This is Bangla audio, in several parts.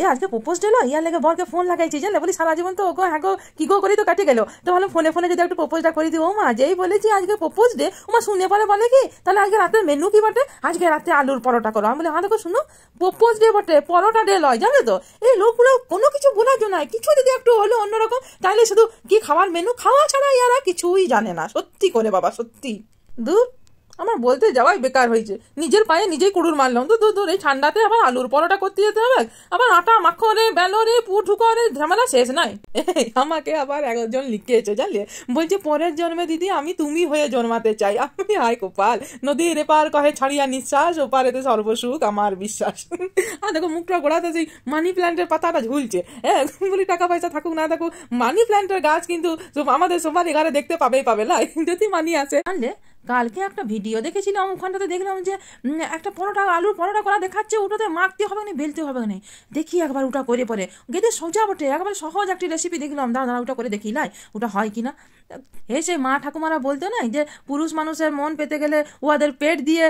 এ আজকে প্রপোজ ডেলো ইয়ার লেগে বরকে ফোন লাগাইছি জানলে বলি সারা জীবন তো ওকে হ্যাঁ গো কি গো করি তো কাটে গেল তো ভালো ফোনে ফোনে যদি একটু প্রপোজটা করে দিই ও মা যেই বলেছি আজকে প্রপোজ ডে ও মা শুনে পারে বলে কি তাহলে আজকে রাতের মেনু কি বটে আজকে রাতে আলুর পরোটা করো আমি বলি হ্যাঁ দেখো শুনো প্রপোজ ডে বটে পরোটা ডে লয় জানো তো এই লোকগুলো কোনো কিছু বলার জন্য কিছু যদি একটু হলো অন্যরকম তাহলে শুধু কি খাওয়ার মেনু খাওয়া ছাড়া ইয়ারা কিছুই জানে না সত্যি করে বাবা সত্যি দূর আমার বলতে যাওয়াই বেকার হয়েছে নিজের পায়ে নিজেই কুড়ুর মারলাম তো দুধ এই ঠান্ডাতে আবার আলুর পরোটা করতে যেতে হবে আবার আটা মাখরে বেলরে পুর ঢুকরে ঝামেলা শেষ নাই আমাকে আবার একজন লিখেছে জানলে বলছে পরের জন্মে দিদি আমি তুমি হয়ে জন্মাতে চাই আমি হায় কপাল নদীর এপার কহে ছাড়িয়া নিঃশ্বাস ওপারেতে সর্বসুখ আমার বিশ্বাস আর দেখো মুখটা গোড়াতে সেই মানি প্ল্যান্টের পাতাটা ঝুলছে হ্যাঁ বলি টাকা পয়সা থাকুক না থাকুক মানি প্ল্যান্টের গাছ কিন্তু আমাদের সবার এগারে দেখতে পাবেই পাবে লাই যদি মানি আসে জানলে কালকে একটা ভিডিও দেখেছিলাম ওখানটাতে দেখলাম যে একটা পরোটা আলুর পরোটা করা দেখাচ্ছে ওটাতে মাখতে হবে না বেলতে হবে না দেখি একবার ওটা করে পরে গেতে সোজা বটে একবারে সহজ একটি রেসিপি দেখলাম দাঁড়া দাঁড়া ওটা করে দেখি লাই ওটা হয় কি না এসে মা ঠাকুমারা বলতো না যে পুরুষ মানুষের মন পেতে গেলে ওদের পেট দিয়ে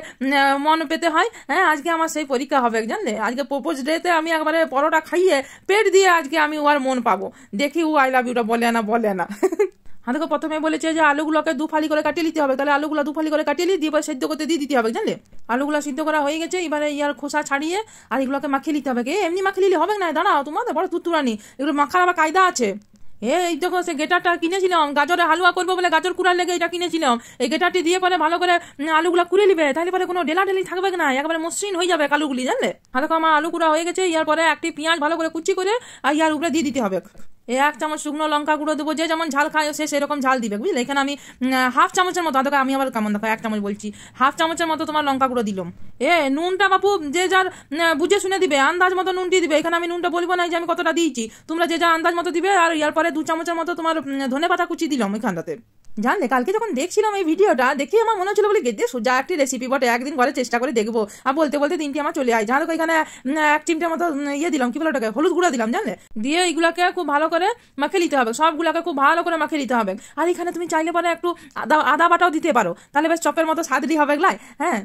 মন পেতে হয় হ্যাঁ আজকে আমার সেই পরীক্ষা হবে জানলে আজকে প্রোপোজ ডেতে আমি একবারে পরোটা খাইয়ে পেট দিয়ে আজকে আমি ওর মন পাবো দেখি ও আই লাভ ইউটা বলে না বলে না হ্যাঁ দেখো প্রথমে বলেছে যে আলুগুলোকে দু ফালি করে কাটিয়ে নিতে হবে তাহলে আলুগুলো দু ফালি করে কাটিয়ে নিয়ে দিয়ে সেদ্ধ করতে দিয়ে দিতে হবে জানলে আলুগুলো সিদ্ধ করা হয়ে গেছে এবারে ইয়ার খোসা ছাড়িয়ে আর এগুলোকে মাখিয়ে নিতে হবে কে এমনি মাখিয়ে নিলে হবে না দাঁড়াও তোমাদের বড় তুতুরানি এগুলো মাখার আবার কায়দা আছে এ এই দেখো সে গেটারটা কিনেছিলাম গাজরে হালুয়া করবো বলে গাজর কুড়ার লেগে এটা কিনেছিলাম এই গেটারটি দিয়ে পরে ভালো করে আলুগুলো কুড়ে নিবে তাহলে পরে কোনো ডেলা ডেলি থাকবে না একবারে মসৃণ হয়ে যাবে আলুগুলি জানলে হ্যাঁ দেখো আমার আলু কুড়া হয়ে গেছে ইয়ার পরে একটি পেঁয়াজ ভালো করে কুচি করে আর ইয়ার উপরে দিয়ে দিতে হবে এক চামচ শুকনো লঙ্কা গুঁড়ো দেবো যে যেমন ঝাল খায় সে সেরকম ঝাল দিবে বুঝলে এখানে আমি হাফ চামচের মতো আদকা আমি আবার কেমন দেখো এক চামচ বলছি হাফ চামচের মতো তোমার লঙ্কা গুঁড়ো দিলাম এ নুনটা বাপু যে যার বুঝে শুনে দিবে আন্দাজ মতো নুনটি দিবে এখানে আমি নুনটা বলবো না যে আমি কতটা দিয়েছি তোমরা যে যা আন্দাজ মতো দিবে আর ইয়ার পরে দু চামচের মতো তোমার ধনে পাতা কুচি দিলাম এখানটাতে জানলে কালকে যখন দেখছিলাম এই ভিডিওটা দেখে আমার মনে হচ্ছিল বলে গেদে সোজা একটি রেসিপি বটে একদিন ঘরে চেষ্টা করে দেখবো আর বলতে বলতে দিনটি আমার চলে যায় জানো এখানে এক চিমটার মতো ইয়ে দিলাম কি বলে ওটাকে হলুদ গুঁড়া দিলাম জানলে দিয়ে এইগুলাকে খুব ভালো করে মাখে নিতে হবে সবগুলাকে খুব ভালো করে মাখে নিতে হবে আর এখানে তুমি চাইলে পরে একটু আদা আদা বাটাও দিতে পারো তাহলে বেশ চপের মতো সাদরি হবে গলায় হ্যাঁ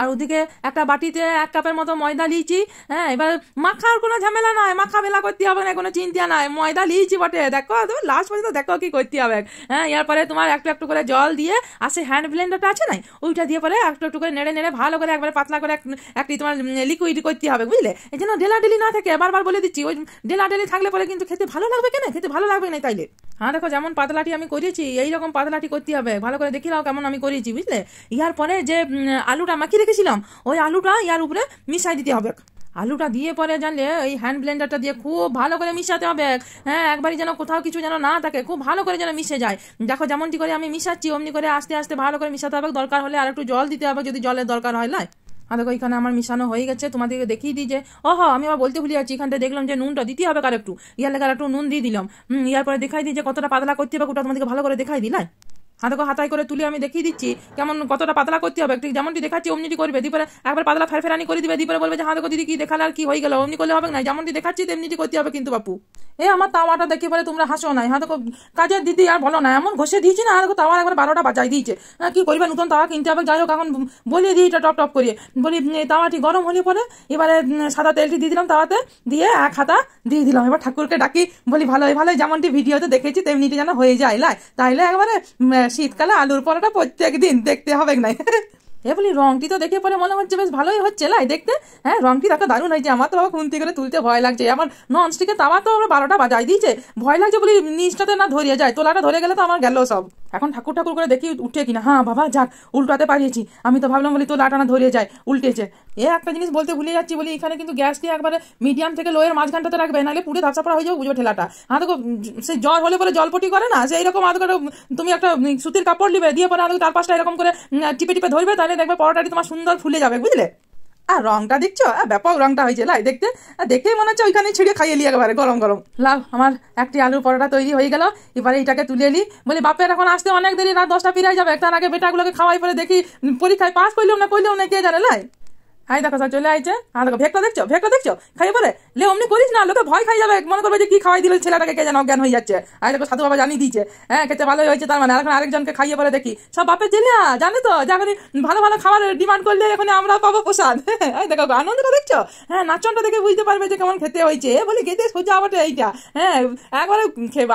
আর ওদিকে একটা বাটিতে এক কাপের মতো ময়দা লিচি হ্যাঁ এবার মাখার কোনো ঝামেলা নয় মাখা বেলা করতে হবে না কোনো চিন্তা নাই ময়দা লিচি বটে দেখো তুমি লাস্ট পর্যন্ত দেখো কি করতে হবে হ্যাঁ এরপরে তোমার একটু একটু করে জল দিয়ে আর সেই হ্যান্ড ব্লেন্ডারটা আছে নাই ওইটা দিয়ে পরে একটু একটু করে নেড়ে নেড়ে ভালো করে একবারে পাতলা করে একটি তোমার লিকুইড করতে হবে বুঝলে এই জন্য ডেলাডেলি না থাকে বারবার বলে দিচ্ছি ওই ডেলাডেলি থাকলে পরে কিন্তু খেতে ভালো লাগবে কেন খেতে ভালো লাগবে না তাইলে হ্যাঁ দেখো যেমন পাতলাটি আমি করেছি এইরকম পাতলাটি করতে হবে ভালো করে দেখি নাও কেমন আমি করেছি বুঝলে ইয়ার পরে যে আলুটা মাখি রেখেছিলাম ওই আলুটা ইয়ার উপরে মিশাই দিতে হবে আলুটা দিয়ে পরে জানলে এই হ্যান্ড ব্লেন্ডারটা দিয়ে খুব ভালো করে মিশাতে হবে হ্যাঁ একবারই যেন কোথাও কিছু যেন না থাকে খুব ভালো করে যেন মিশে যায় দেখো যেমনটি করে আমি মিশাচ্ছি অমনি করে আস্তে আস্তে ভালো করে মিশাতে হবে দরকার হলে আর একটু জল দিতে হবে যদি জলের দরকার হয় নয় আর দেখো এখানে আমার মিশানো হয়ে গেছে তোমাদেরকে দেখিয়ে দিই যে ওহ আমি আবার বলতে ভুলে যাচ্ছি এখানটা দেখলাম যে নুনটা দিতে হবে কার একটু ইয়ার লেগে আর একটু নুন দিয়ে দিলাম ইয়ার পরে দেখাই দিই যে কতটা পাতলা করতে হবে ওটা তোমাদেরকে ভালো করে দেখাই দিলাই হাতে হাতায় করে তুলে আমি দেখিয়ে দিচ্ছি কেমন কতটা পাতলা করতে হবে ঠিক যেমনটি দেখাচ্ছি অমনিটি করবে দিপরে একবার পাতলা ফেরফেরানি করে দিবে দিপরে বলবে যে হাতে দিদি কি দেখালে আর কি হয়ে গেল অমনি করলে হবে না যেমনটি দেখাচ্ছি তেমনিটি করতে হবে কিন্তু বাপু এ আমার তাওয়াটা দেখে পরে তোমরা হাসো না হাতে কাজের দিদি আর বলো না এমন ঘষে দিয়েছি না আর তাওয়া একবার বারোটা বাজাই দিয়েছে হ্যাঁ, কি করবে নতুন তাওয়া কিনতে হবে যাই হোক এখন বলিয়ে দিই এটা টপ টপ করিয়ে বলি তাওয়াটি গরম হলে পরে এবারে সাদা তেলটি দিয়ে দিলাম তাওয়াতে দিয়ে এক হাতা দিয়ে দিলাম এবার ঠাকুরকে ডাকি বলি ভালোই ভালোই যেমনটি ভিডিওতে দেখেছি তেমনিটি যেন হয়ে যায় লাই তাইলে একবারে শীতকালে আলুর পরোটা প্রত্যেক দিন দেখতে হবে নাই এ বলি রংটি তো দেখে পরে মনে হচ্ছে বেশ ভালোই হচ্ছে লাই দেখতে হ্যাঁ রংটি দেখো দারুণ হয়েছে আমার তো বাবা খুন্তি করে তুলতে ভয় লাগছে আমার নন স্টিকে তামা তো আমরা বারোটা বাজাই দিয়েছে ভয় লাগছে বলি নিচটাতে না ধরিয়ে যায় তোলাটা ধরে গেলে তো আমার গেল সব এখন ঠাকুর ঠাকুর করে দেখি উঠে কিনা হ্যাঁ বাবা যাক উল্টাতে পারিয়েছি আমি তো ভাবলাম বলি তো লাটানা ধরিয়ে যায় উল্টেছে এ একটা জিনিস বলতে ভুলে যাচ্ছি বলি এখানে কিন্তু গ্যাস দিয়ে একবারে মিডিয়াম থেকে লোয়ের মাঝখানটাতে রাখবে নাহলে পুড়ে ধাপসা পড়া হয়ে যাবে বুঝবে ঠেলাটা হ্যাঁ দেখো সে জ্বর হলে পরে জলপটি করে না সে এইরকম আধ তুমি একটা সুতির কাপড় নিবে দিয়ে পরে আধ তার পাশটা এরকম করে টিপে টিপে ধরবে তাহলে দেখবে পরোটাটি তোমার সুন্দর ফুলে যাবে বুঝলে আর রংটা দেখছো ব্যাপক রংটা হয়েছে লাই দেখতে দেখেই মনে হচ্ছে ওইখানে ছিঁড়ে খাইয়ে নিয়ে একেবারে গরম গরম লাভ আমার একটি আলুর পরোটা তৈরি হয়ে গেল এবারে এটাকে তুলে এলি বলি বাপের এখন আসতে অনেক দেরি রাত দশটা ফিরে যাবে তার আগে বেটাগুলোকে খাওয়াই পরে দেখি পরীক্ষায় পাস করলেও না করলেও না কে জানে লাই আই দেখো স্যার চলে আইছে হ্যাঁ দেখো ভেকটা দেখছো ভেকটা দেখছো খাইয়ে পরে লে অমনি করিস না লোকে ভয় খাই যাবে মনে করবে যে কি খাওয়াই দিল ছেলেটাকে কে যেন অজ্ঞান হয়ে যাচ্ছে আই দেখো সাধু বাবা জানিয়ে দিয়েছে হ্যাঁ খেতে ভালো হয়েছে তার মানে এখন আরেকজনকে খাইয়ে পরে দেখি সব বাপের জেলা জানে তো যে এখন ভালো ভালো খাবার ডিমান্ড করলে এখন আমরা পাবো প্রসাদ হ্যাঁ দেখো আনন্দটা দেখছো হ্যাঁ নাচনটা দেখে বুঝতে পারবে যে কেমন খেতে হয়েছে বলে গেতে সোজা আবার এইটা হ্যাঁ একবারে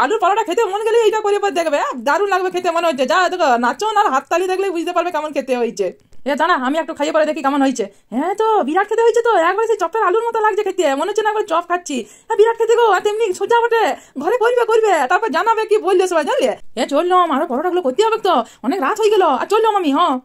আলুর পরোটা খেতে মন গেলে এইটা করে পর দেখবে দারুণ লাগবে খেতে মনে হচ্ছে যা দেখো নাচন আর হাততালি দেখলে বুঝতে পারবে কেমন খেতে হয়েছে এ জানা আমি একটু খাইয়ে পরে দেখি কেমন হয়েছে হ্যাঁ তো বিরাট খেতে হয়েছে তো একবার সেই চপের আলুর মতো লাগছে খেতে মনে হচ্ছে না চপ খাচ্ছি হ্যাঁ বিরাট খেতে গো আর তেমনি সোজা বটে ঘরে করবে করবে তারপর জানাবে কি বললে সবাই জানলে এ চললাম আরো পরোটাগুলো করতে হবে তো অনেক রাত হয়ে গেল আর চললাম আমি হ্যাঁ